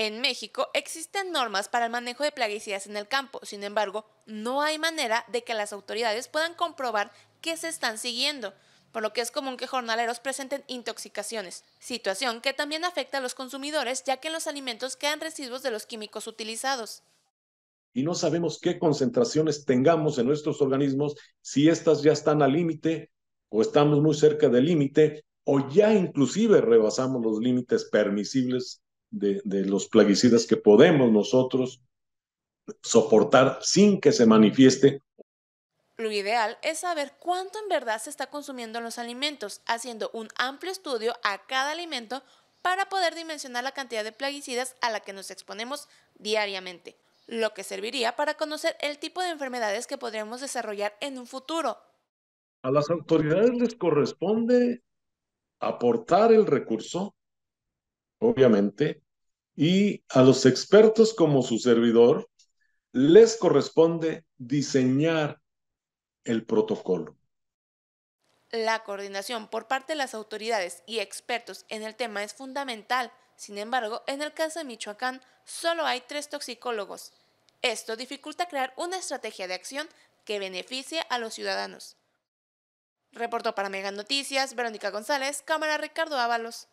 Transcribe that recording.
En México existen normas para el manejo de plaguicidas en el campo, sin embargo, no hay manera de que las autoridades puedan comprobar que se están siguiendo, por lo que es común que jornaleros presenten intoxicaciones, situación que también afecta a los consumidores ya que en los alimentos quedan residuos de los químicos utilizados y no sabemos qué concentraciones tengamos en nuestros organismos, si estas ya están al límite o estamos muy cerca del límite o ya inclusive rebasamos los límites permisibles de, los plaguicidas que podemos nosotros soportar sin que se manifieste lo ideal es saber cuánto en verdad se está consumiendo en los alimentos, haciendo un amplio estudio a cada alimento para poder dimensionar la cantidad de plaguicidas a la que nos exponemos diariamente, lo que serviría para conocer el tipo de enfermedades que podríamos desarrollar en un futuro. A las autoridades les corresponde aportar el recurso obviamente, y a los expertos como su servidor les corresponde diseñar el protocolo. La coordinación por parte de las autoridades y expertos en el tema es fundamental. Sin embargo, en el caso de Michoacán solo hay tres toxicólogos. Esto dificulta crear una estrategia de acción que beneficie a los ciudadanos. Reportó para Mega Noticias Verónica González, cámara Ricardo Ábalos.